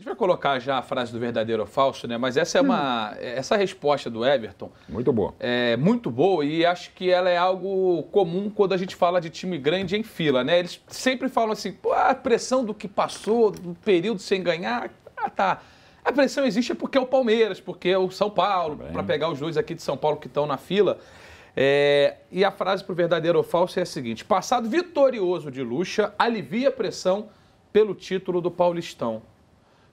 gente vai colocar já a frase do verdadeiro ou falso, né? Mas essa é uma. Hum. Essa resposta do Everton. Muito boa. É muito boa e acho que ela é algo comum quando a gente fala de time grande em fila, né? Eles sempre falam assim, pô, a pressão do que passou, do período sem ganhar, ah, tá. A pressão existe porque é o Palmeiras, porque é o São Paulo, para pegar os dois aqui de São Paulo que estão na fila. É, e a frase para o verdadeiro ou falso é a seguinte: passado vitorioso de Lucha alivia a pressão pelo título do Paulistão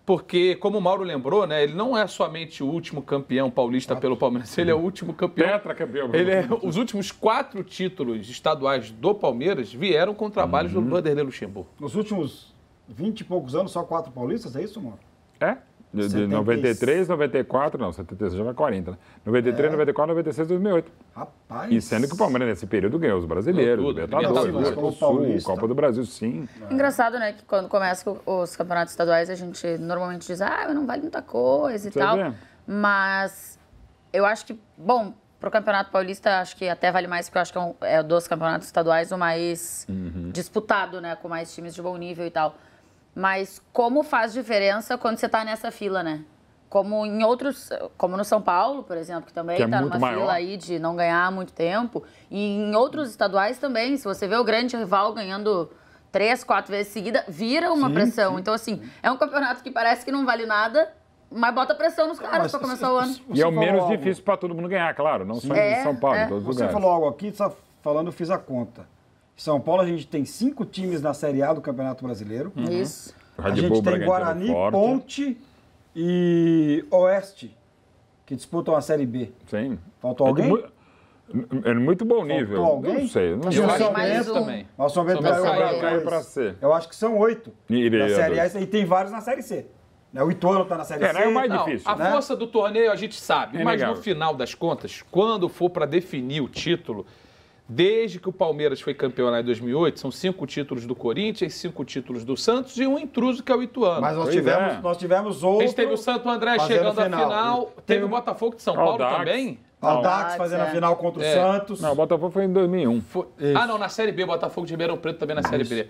porque, como o Mauro lembrou, né, ele não é somente o último campeão paulista ah, pelo tá. Palmeiras, ele é o último campeão. Tetra campeão. Ele é, né? os últimos quatro títulos estaduais do Palmeiras vieram com trabalhos uhum. do Vanderlei Luxemburgo. Nos últimos vinte e poucos anos, só quatro paulistas, é isso, Mauro? É? de, de 93, 94, não, 73 já vai 40, né? 93, é. 94, 96, 2008. Rapaz! E sendo que o Palmeiras nesse período ganhou os brasileiros, o Libertadores, o Sul, Paulista. Copa do Brasil, sim. É. Engraçado, né, que quando começam os campeonatos estaduais, a gente normalmente diz, ah, não vale muita coisa e Você tal. Vê? Mas eu acho que, bom, para o Campeonato Paulista, acho que até vale mais, porque eu acho que é, um, é dos campeonatos estaduais o mais uhum. disputado, né? Com mais times de bom nível e tal. Mas como faz diferença quando você está nessa fila, né? Como em outros, como no São Paulo, por exemplo, que também está é tá numa maior. fila aí de não ganhar muito tempo. E em outros estaduais também, se você vê o grande rival ganhando três, quatro vezes seguida, vira uma sim, pressão. Sim. Então, assim, é um campeonato que parece que não vale nada, mas bota pressão nos caras para começar o ano. E é o menos algo. difícil para todo mundo ganhar, claro, não só é, em São Paulo, é. em todos os lugares. Você falou algo aqui, só falando, fiz a conta. São Paulo, a gente tem cinco times na Série A do Campeonato Brasileiro. Uhum. Isso. A gente Bull, tem Bragantino Guarani, Forte. Ponte e Oeste, que disputam a Série B. Sim. Faltou é alguém? É muito bom Faltou nível. Alguém? Não sei. Não eu acho mais um. também. o São Bento caiu para C. Eu acho que são oito na Série A e tem vários na Série C. Né, o Ituano está na Série é, C. Né, é o mais não, difícil. A né? força do torneio a gente sabe, é mas legal. no final das contas, quando for para definir o título, Desde que o Palmeiras foi campeão lá em 2008, são cinco títulos do Corinthians, cinco títulos do Santos e um intruso que é o Ituano. Mas nós, é. tivemos, é. nós tivemos outro. A gente teve o Santo André chegando à final, final. teve, o Botafogo de São Paulo também, também. Dax fazendo é. a final contra o é. Santos. Não, o Botafogo foi em 2001. Foi... Ah, não, na Série B, o Botafogo de Ribeirão Preto também na Série Isso. B.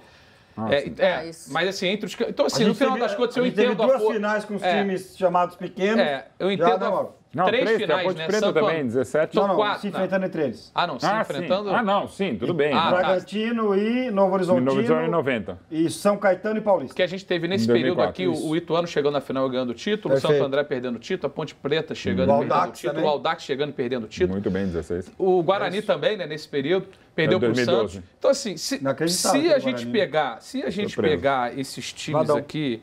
Ah, é, é, ah, mas assim, entre os. Então, assim, no final teve, das contas, eu entendo. Teve duas finais com os é, times chamados pequenos. É, eu entendo. A, não, três, três finais, a Ponte né? Preta Santo... também, 17. Não, não, quatro, se enfrentando entre eles. Ah, não, se ah, enfrentando... Sim. Ah, não, sim, tudo bem. Ah, tá. Bragantino tá. e Novo Horizonte Novo Horizonte 90. E São Caetano e Paulista. Que a gente teve nesse 2004, período aqui isso. o Ituano chegando na final e ganhando o título, o Santo André perdendo o título, a Ponte Preta chegando e perdendo o título, também. o Aldax chegando e perdendo o título. Muito bem, 16. O Guarani é também, né, nesse período, perdeu para o Santos. Então, assim, se, se a gente pegar, se a gente pegar esses times aqui...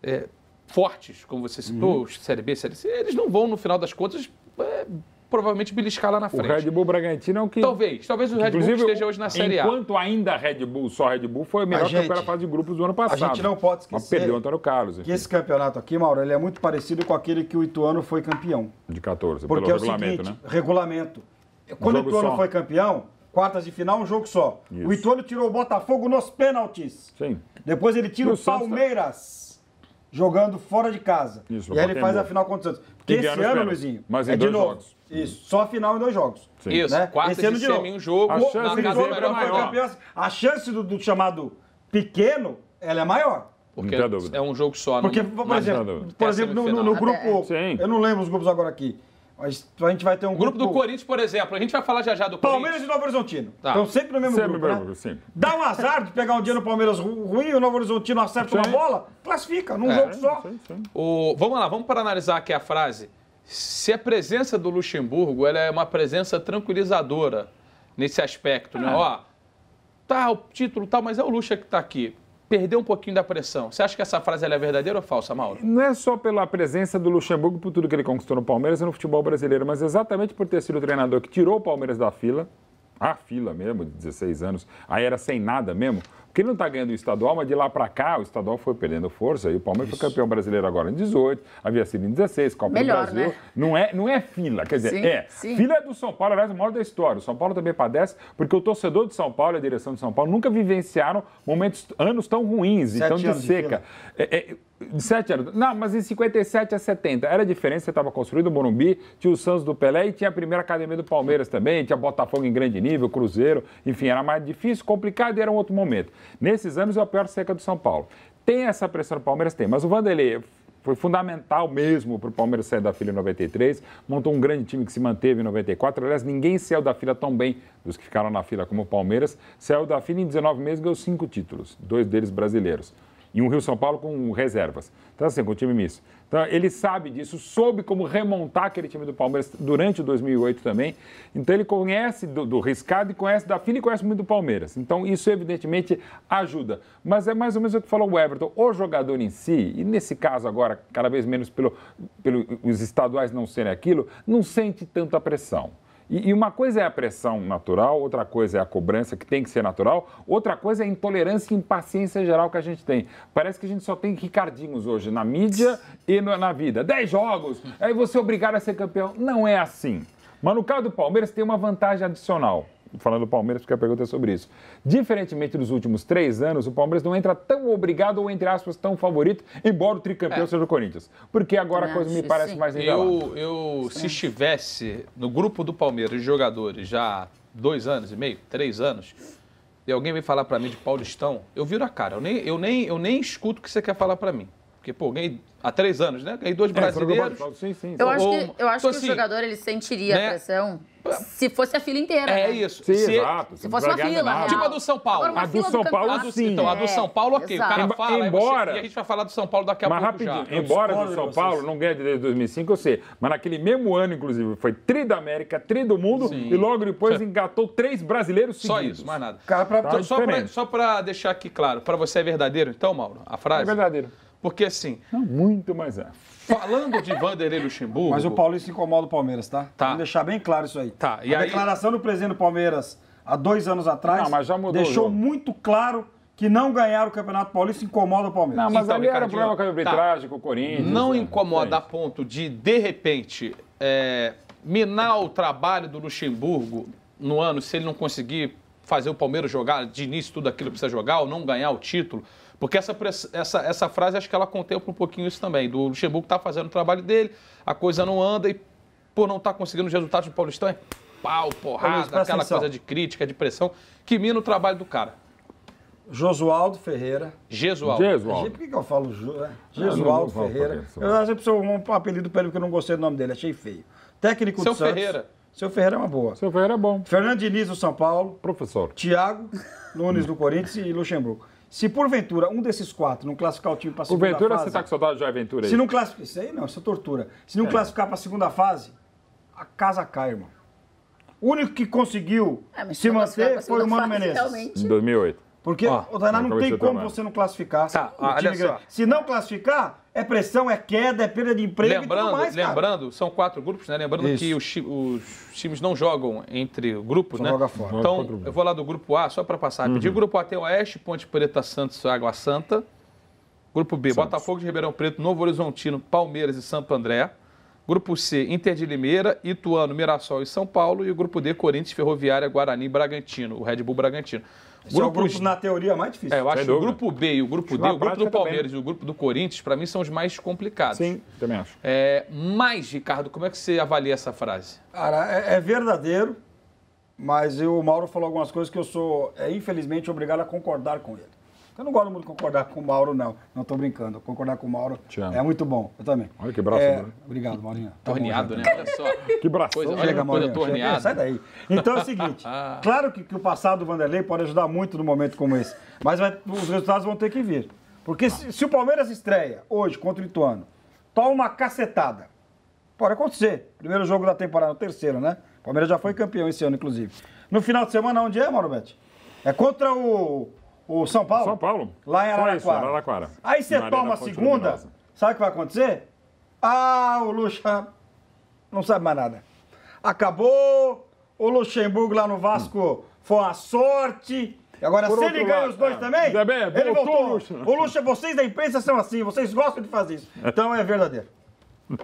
É, fortes, como você citou, uhum. Série B, Série C, eles não vão, no final das contas, é, provavelmente beliscar lá na frente. O Red Bull Bragantino é o que. Talvez, talvez o Red Bull esteja hoje na Série enquanto A. Enquanto ainda Red Bull, só Red Bull, foi melhor gente, campeonato de grupos do ano passado. A gente não pode esquecer. Mas perdeu o Antônio Carlos. Que esse campeonato aqui, Mauro, ele é muito parecido com aquele que o Ituano foi campeão. De 14, Porque pelo é o regulamento, seguinte, né? Regulamento. Quando o Ituano só. foi campeão, quartas de final, um jogo só. Isso. O Ituano tirou o Botafogo nos pênaltis. Sim. Depois ele tira o, o tá- Palmeiras jogando fora de casa. Isso, e aí ele faz a final contra o Santos. Porque esse ano, espera. Luizinho, Mas em é dois de novo. Jogos. Isso, só a final em dois jogos. Sim. Isso, né? quarta ano de semi um jogo. A chance, na é casa a chance do, do, chamado pequeno, ela é maior. Porque é um jogo só. Né? Porque, por exemplo, por exemplo no, no, no grupo... Sim. Eu não lembro os grupos agora aqui. Mas então a gente vai ter um grupo. grupo do Corinthians, por exemplo. A gente vai falar já já do Palmeiras e Novo Horizontino. Tá. Então sempre no mesmo sempre grupo. Mesmo, né? sempre. Dá um azar de pegar um dia no Palmeiras ruim, e o Novo Horizontino acerta uma bola, classifica num é. jogo só. Sim, sim. O... Vamos lá, vamos para analisar aqui a frase. Se a presença do Luxemburgo ela é uma presença tranquilizadora nesse aspecto, né? é. né? Ó, tá o título, tal, tá, mas é o Luxa que está aqui perdeu um pouquinho da pressão. Você acha que essa frase é verdadeira ou falsa, Mauro? Não é só pela presença do Luxemburgo por tudo que ele conquistou no Palmeiras e no futebol brasileiro, mas exatamente por ter sido o treinador que tirou o Palmeiras da fila, a fila mesmo, de 16 anos, aí era sem nada mesmo, que ele não está ganhando o estadual, mas de lá para cá o estadual foi perdendo força e o Palmeiras Isso. foi campeão brasileiro agora em 18, havia sido em 16, Copa Melhor, do Brasil. Né? Não, é, não é fila, quer dizer, sim, é. Sim. Fila é do São Paulo, aliás, o maior da história. O São Paulo também padece, porque o torcedor de São Paulo e a direção de São Paulo nunca vivenciaram momentos, anos tão ruins Sete e tão de seca. De é, é, Sete anos. Não, mas em 57 a 70. Era diferente, você estava construído o Morumbi, tinha o Santos do Pelé e tinha a primeira academia do Palmeiras também, tinha Botafogo em grande nível, Cruzeiro, enfim, era mais difícil, complicado e era um outro momento. Nesses anos é a pior seca do São Paulo. Tem essa pressão do Palmeiras? Tem. Mas o Vanderlei foi fundamental mesmo para o Palmeiras sair da fila em 93, montou um grande time que se manteve em 94. Aliás, ninguém saiu da fila tão bem dos que ficaram na fila como o Palmeiras. Saiu da fila em 19 meses e ganhou cinco títulos, dois deles brasileiros e um Rio-São Paulo com reservas. Então, assim, com o time misto. Então, ele sabe disso, soube como remontar aquele time do Palmeiras durante 2008 também. Então, ele conhece do, do riscado e conhece da fila e conhece muito do Palmeiras. Então, isso evidentemente ajuda. Mas é mais ou menos o que falou o Everton. O jogador em si, e nesse caso agora, cada vez menos pelos pelo, os estaduais não serem aquilo, não sente tanta pressão. E, uma coisa é a pressão natural, outra coisa é a cobrança, que tem que ser natural, outra coisa é a intolerância e impaciência geral que a gente tem. Parece que a gente só tem ricardinhos hoje na mídia e na vida. Dez jogos, aí você é obrigado a ser campeão. Não é assim. Mas no caso do Palmeiras tem uma vantagem adicional falando do Palmeiras, porque a pergunta é sobre isso. Diferentemente dos últimos três anos, o Palmeiras não entra tão obrigado ou, entre aspas, tão favorito, embora o tricampeão é. seja o Corinthians. Porque agora a ah, coisa me parece mais legal. Eu, eu se estivesse no grupo do Palmeiras de jogadores já há dois anos e meio, três anos, e alguém vem falar para mim de Paulistão, eu viro a cara. Eu nem, eu nem, eu nem escuto o que você quer falar para mim. Porque, pô, ganhei há três anos, né? Ganhei dois é, brasileiros. É, sim, sim, sim. Eu acho que, eu acho então, que assim, o jogador ele sentiria né? a pressão. Se fosse a fila inteira. É né? isso. Sim, se, exato. Se fosse uma fila. Né? Tipo a do São Paulo. a do São do Paulo, sim. Então, a do é, São Paulo, ok. Exato. O cara fala, embora, você, e a gente vai falar do São Paulo daqui a mas pouco rapidinho, já. Embora do São Paulo não ganhe desde 2005, eu sei. Mas naquele mesmo ano, inclusive, foi tri da América, tri do mundo sim. e logo depois engatou três brasileiros seguidos. Só isso, mais nada. Cara, pra, tá só para deixar aqui claro, para você é verdadeiro então, Mauro, a frase? É verdadeiro. Porque assim. Não, muito mais é. Falando de Vanderlei Luxemburgo. Mas o Paulista incomoda o Palmeiras, tá? tá. Vamos deixar bem claro isso aí. Tá. E a aí... declaração do presidente do Palmeiras há dois anos atrás não, deixou muito claro que não ganhar o Campeonato Paulista incomoda o Palmeiras. Não, mas então, ali Ricardinho, era problema com a tá. arbitragem, tá. com o Corinthians. Não né? incomoda é a ponto de, de repente, é, minar o trabalho do Luxemburgo no ano, se ele não conseguir fazer o Palmeiras jogar de início tudo aquilo que precisa jogar ou não ganhar o título. Porque essa, essa, essa frase acho que ela contempla um pouquinho isso também, do Luxemburgo está fazendo o trabalho dele, a coisa não anda e por não estar tá conseguindo os resultados do Paulistão, é pau, porrada, aquela atenção. coisa de crítica, de pressão, que mina o trabalho do cara. Josualdo Ferreira. Jesualdo. Jesualdo. Por que, eu falo Josualdo é? ah, Jesualdo Ferreira? Eu acho que um apelido para ele que eu não gostei do nome dele, achei feio. Técnico Seu do Santos. Ferreira. Seu Ferreira é uma boa. Seu Ferreira é bom. Fernando Diniz do São Paulo. Professor. Thiago Nunes do Corinthians e Luxemburgo. Se porventura um desses quatro não classificar o time para a segunda Ventura, fase. Porventura, você está com saudade de Jair Ventura aí? Se não classificar. Isso aí não, isso é tortura. Se não é. classificar para a segunda fase, a casa cai, irmão. O único que conseguiu é, se manter foi o Mano fase, Menezes. Realmente. Em 2008. Porque, ah, Otainá, não tem como também. você não classificar. Tá, ah, olha só. Se não classificar, é pressão, é queda, é perda de emprego lembrando, mais, Lembrando, são quatro grupos, né? Lembrando Isso. que os, os, times não jogam entre grupos, só né? Joga fora. Então, eu vou lá do grupo A, só para passar uhum. Grupo A tem Oeste, Ponte Preta, Santos, Água Santa. Grupo B, Santos. Botafogo de Ribeirão Preto, Novo Horizontino, Palmeiras e Santo André. Grupo C, Inter de Limeira, Ituano, Mirassol e São Paulo. E o grupo D, Corinthians, Ferroviária, Guarani e Bragantino, o Red Bull Bragantino. Grupo é o grupo, na teoria, mais difícil. É, eu acho que o grupo B e o grupo D, o grupo do né? Palmeiras também. e o grupo do Corinthians, para mim, são os mais complicados. Sim, também acho. É, mas, Ricardo, como é que você avalia essa frase? Cara, é, é verdadeiro, mas eu, o Mauro falou algumas coisas que eu sou, é, infelizmente, obrigado a concordar com ele. Eu não gosto muito de concordar com o Mauro, não. Não estou brincando. Concordar com o Mauro é muito bom. Eu também. Olha que braço, é... Né? Obrigado, Maurinho. torneado, né? Olha só. Que braço. Coisa, Chega, Maurinho. Coisa Chega. Sai daí. Então é o seguinte. Ah. claro que, que, o passado do Vanderlei pode ajudar muito num momento como esse. Mas vai, os resultados vão ter que vir. Porque se, se o Palmeiras estreia hoje contra o Ituano, toma uma cacetada. Pode acontecer. Primeiro jogo da temporada, o terceiro, né? O Palmeiras já foi campeão esse ano, inclusive. No final de semana, onde é, Mauro Bete? É contra o o São Paulo? São Paulo. Lá em Araraquara. Isso, Araraquara. Aí você toma a segunda, luminosa. sabe o que vai acontecer? Ah, o Luxa não sabe mais nada. Acabou, o Luxemburgo lá no Vasco hum. foi a sorte. Agora, Por se ele ganha lado, os dois é. também, Debê, ele voltou. voltou. Lucha. O Luxa, vocês da imprensa são assim, vocês gostam de fazer isso. É. Então é verdadeiro.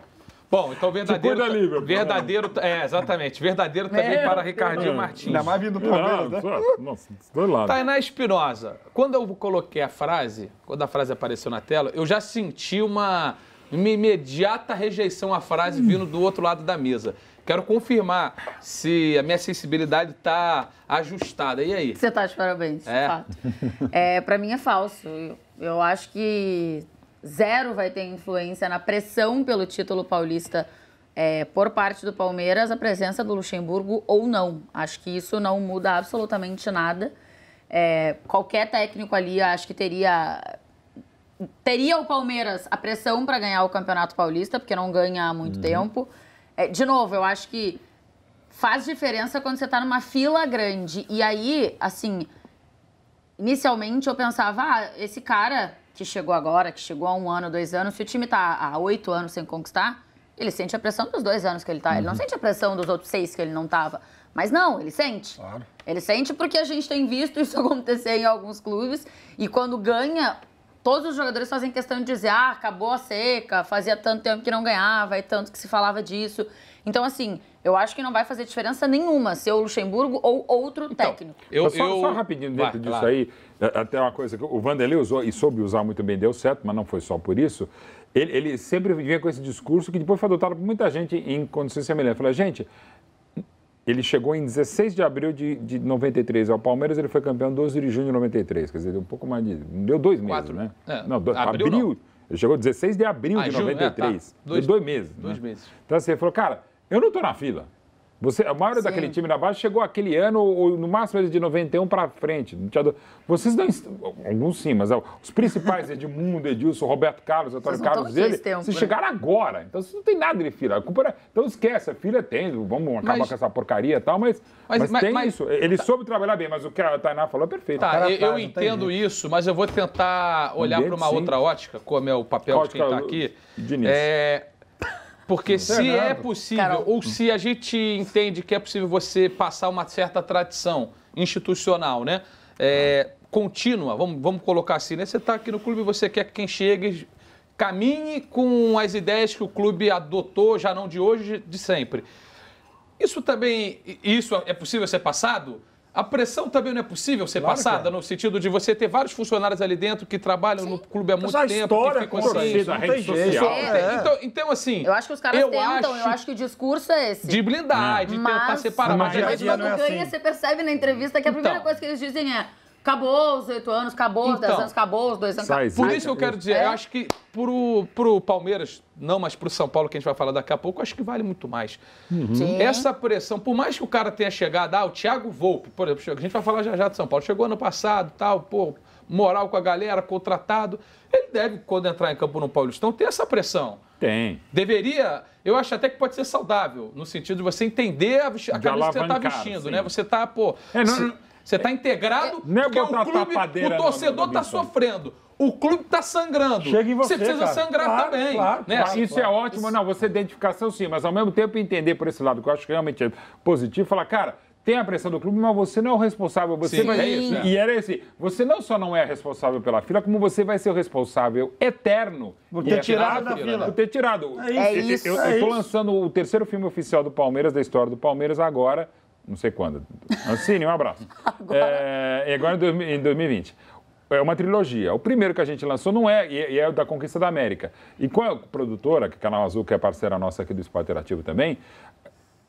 Bom, então verdadeiro. Tipo livre, verdadeiro, é, exatamente. Verdadeiro também é, para Ricardinho é. Martins. Ainda mais vindo do Palmeiras, né? Nossa, dois lados. Tainá Espinosa, quando eu coloquei a frase, quando a frase apareceu na tela, eu já senti uma, uma imediata rejeição à frase hum. vindo do outro lado da mesa. Quero confirmar se a minha sensibilidade está ajustada. E aí? Você está de parabéns, é. de fato. É, para mim é falso. Eu acho que zero vai ter influência na pressão pelo título paulista é, por parte do Palmeiras, a presença do Luxemburgo ou não. Acho que isso não muda absolutamente nada. É, qualquer técnico ali, acho que teria teria o Palmeiras a pressão para ganhar o Campeonato Paulista, porque não ganha há muito uhum. tempo. É, de novo, eu acho que faz diferença quando você está numa fila grande. E aí, assim, inicialmente eu pensava, ah, esse cara que chegou agora, que chegou há um ano, dois anos, se o time está há oito anos sem conquistar, ele sente a pressão dos dois anos que ele está. Uhum. Ele não uhum. sente a pressão dos outros seis que ele não estava. Mas não, ele sente. Claro. Ele sente porque a gente tem visto isso acontecer em alguns clubes. E quando ganha, todos os jogadores fazem questão de dizer: ah, acabou a seca, fazia tanto tempo que não ganhava e é tanto que se falava disso. Então, assim, eu acho que não vai fazer diferença nenhuma ser o Luxemburgo ou outro então, técnico. Eu, só, eu... só rapidinho dentro vai, disso claro. aí, até é, uma coisa que o Vanderlei usou e soube usar muito bem, deu certo, mas não foi só por isso. Ele, ele sempre vinha com esse discurso que depois foi adotado por muita gente em condições semelhantes. Falei, gente, ele chegou em 16 de abril de, de 93 ao Palmeiras, ele foi campeão 12 de junho de 93, quer dizer, um pouco mais de. Deu dois meses, Quatro. né? É, não, abril. abril não. Ele chegou 16 de abril ah, de 93. Junho, é, tá. dois, deu dois meses. Dois né? meses. Então, assim, ele falou, cara eu não estou na fila. Você, a maioria Sim. daquele time da base chegou aquele ano, ou no máximo é de 91 para frente. Vocês não. Alguns sim, mas é, os principais, Edmundo, Edilson, Roberto Carlos, Antônio Carlos, dele, se né? chegaram agora. Então vocês não tem nada de fila. Era, então esquece, a fila é tem, vamos acabar com essa porcaria e tal, mas, mas, mas, mas tem isso. Ele tá. soube trabalhar bem, mas o que a Tainá falou é perfeito. Tá, cara, eu, eu entendo isso, mas eu vou tentar olhar para uma sim. outra ótica, como é o papel ótica, de quem está aqui. Diniz. É, porque se é, é possível, Carol. ou se a gente entende que é possível você passar uma certa tradição institucional, né? É, contínua, vamos, vamos colocar assim, né? Você está aqui no clube e você quer que quem chegue caminhe com as ideias que o clube adotou, já não de hoje, de sempre. Isso também, isso é possível ser passado? A pressão também não é possível ser claro passada, é. no sentido de você ter vários funcionários ali dentro que trabalham Sim. no clube há muito tempo. que ficam assim, torcida, é rede é social. É. Então, então, assim. Eu acho que os caras eu tentam, acho eu acho que o discurso é esse. De blindar, é. de mas, tentar separar. Mas, mas quando assim, ganha, assim. você percebe na entrevista que a então. primeira então, coisa que eles dizem é. Acabou os oito anos, acabou os então, dez anos, acabou os dois anos. Sai, por isso que eu quero dizer, é. eu acho que pro, pro Palmeiras, não, mas pro São Paulo, que a gente vai falar daqui a pouco, acho que vale muito mais. Uhum. Essa pressão, por mais que o cara tenha chegado, ah, o Thiago Volpe, por exemplo, a gente vai falar já já de São Paulo, chegou ano passado, tal, pô, moral com a galera, contratado. Ele deve, quando entrar em campo no Paulistão, ter essa pressão. Tem. Deveria, eu acho até que pode ser saudável, no sentido de você entender a, a camisa que você está vestindo, sim. né? Você tá pô. É, não, se, você está integrado, é porque o, clube, o torcedor está sofrendo. O clube está sangrando. Chega em você, você precisa cara. sangrar claro, também. Claro, né? claro, isso é ótimo. Não, você é identificação sim, mas ao mesmo tempo entender por esse lado, que eu acho que realmente é positivo, falar, cara, tem a pressão do clube, mas você não é o responsável. Você Sim, é isso. E era esse. Você não só não é responsável pela fila, como você vai ser o responsável eterno por ter é tirado a fila. Por ter tirado. É isso. Eu é estou lançando o terceiro filme oficial do Palmeiras, da história do Palmeiras, agora não sei quando. Ancine, um abraço. agora. É, é, agora em 2020. É uma trilogia. O primeiro que a gente lançou não é, e é o da Conquista da América. E com a produtora, que é Canal Azul, que é parceira nossa aqui do Esporte Interativo também,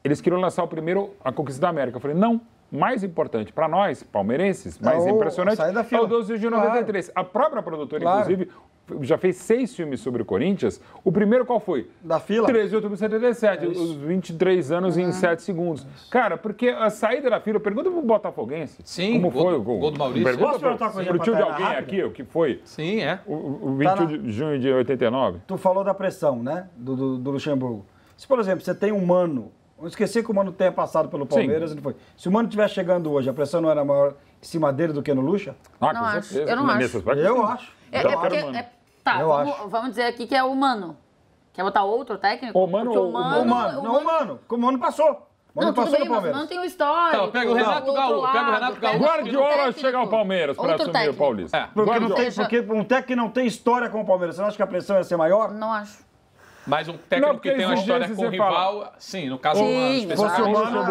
eles queriam lançar o primeiro A Conquista da América. Eu falei, não, mais importante para nós, palmeirenses, mais oh, impressionante, é o 12 é de 93. Claro. A própria produtora, claro. inclusive, já fez seis filmes sobre o Corinthians. O primeiro qual foi? Da fila? 13 de outubro de 77, é os 23 anos é. em 7 ah. segundos. É Cara, porque a saída da fila, pergunta pro botafoguense. Sim, como gol, foi o gol? gol do Maurício. Pergunta Posso perguntar pro, pro tio de alguém rápido? aqui, o que foi? Sim, é. O, o 21 tá na... de junho de 89. Tu falou da pressão, né? Do, do, do Luxemburgo. Se, por exemplo, você tem um mano não esqueci que o Mano tenha passado pelo Palmeiras Sim. foi. Se o Mano estiver chegando hoje, a pressão não era maior em cima dele do que no Lucha? Ah, não acho. Eu não acho. Eu acho. É, então é porque, é, tá, eu vamos, acho. vamos dizer aqui que é o Mano. Quer botar outro técnico? O Mano, o Mano, o Mano, o Mano, não o Mano, como o Mano passou. Mano não, passou bem, no Palmeiras. Mas não tem um histórico. Tá, pega o Renato Gaúcho, pega o Renato Gaúcho. Guardiola chega ao Palmeiras para assumir técnico. o Paulista. É, porque, não tem, porque um técnico não tem história com o Palmeiras, você não acha que a pressão ia ser maior? Não acho. Mas um técnico não, que tem uma história com o rival, fala. sim, no caso sim, humano. Você